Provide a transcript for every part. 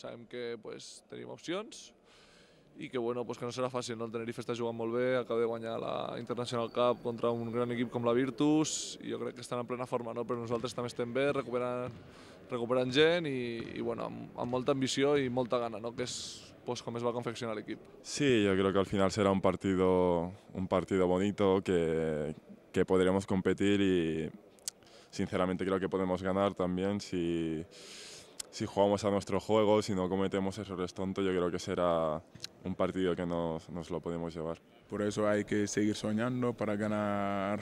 sabem que pues, tenim opcions i que, bueno, pues que no serà fàcil, no? el Tenerife està jugant molt bé, acaba de guanyar la International Cup contra un gran equip com la Virtus, i jo crec que estan en plena forma, no? però nosaltres també estem bé, recuperant, recuperant gent i, i bueno, amb, amb molta ambició i molta gana, no? que és pues, com es va confeccionar l'equip. Sí, jo crec que al final serà un partido, un partido bonito que, que podremos competir y sinceramente creo que podemos ganar también si... si jugamos a nuestro juego, si no cometemos errores tontos, yo creo que será un partido que nos, nos lo podemos llevar. Por eso hay que seguir soñando para ganar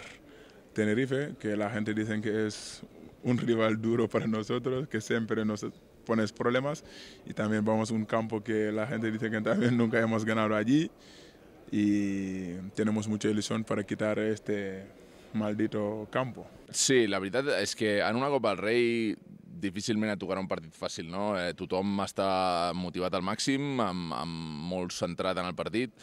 Tenerife, que la gente dice que es un rival duro para nosotros, que siempre nos pones problemas y también vamos a un campo que la gente dice que también nunca hemos ganado allí y tenemos mucha ilusión para quitar este maldito campo. Sí, la verdad es que en una Copa del Rey difícilment et tocarà un partit fàcil, no? Eh, tothom està motivat al màxim, amb, amb molt centrat en el partit,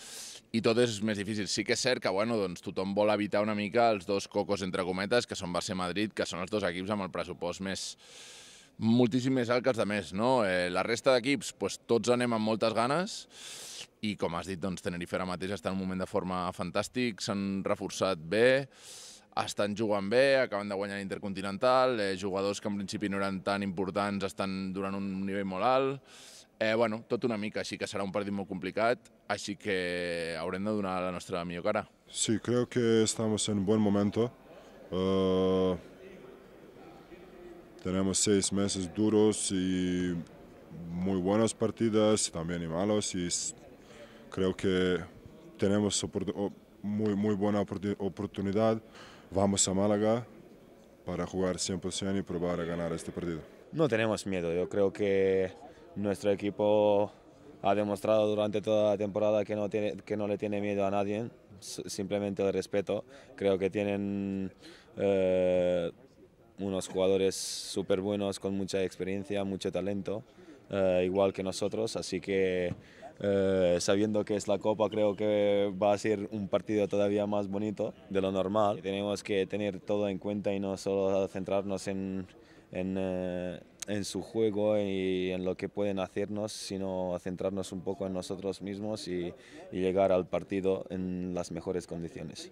i tot és més difícil. Sí que és cert que bueno, doncs, tothom vol evitar una mica els dos cocos, entre cometes, que són Barça-Madrid, que són els dos equips amb el pressupost més, moltíssim més alt que els de més, no? Eh, la resta d'equips, doncs, tots anem amb moltes ganes i, com has dit, doncs, Tenerife ara mateix està en un moment de forma fantàstic, s'han reforçat bé, estan jugant bé, acaben de guanyar l'Intercontinental, eh, jugadors que en principi no eren tan importants estan durant un nivell molt alt, eh, bueno, tot una mica, així que serà un partit molt complicat, així que haurem de donar la nostra millor cara. Sí, creo que estamos en un buen momento. Uh, tenemos seis meses duros y muy buenas partidas, también y malos, y creo que tenemos muy, muy buena oportunidad. vamos a Málaga para jugar 100% y probar a ganar este partido. No tenemos miedo, yo creo que nuestro equipo ha demostrado durante toda la temporada que no, que no le tiene miedo a nadie, simplemente de respeto. Creo que tienen eh, unos jugadores súper buenos, con mucha experiencia, mucho talento, eh, igual que nosotros, así que eh, sabiendo que es la Copa, creo que va a ser un partido todavía más bonito de lo normal. Tenemos que tener todo en cuenta y no solo centrarnos en, eh, su juego y en lo que pueden hacernos, sino centrarnos un poco en nosotros mismos y llegar al partido en las mejores condiciones.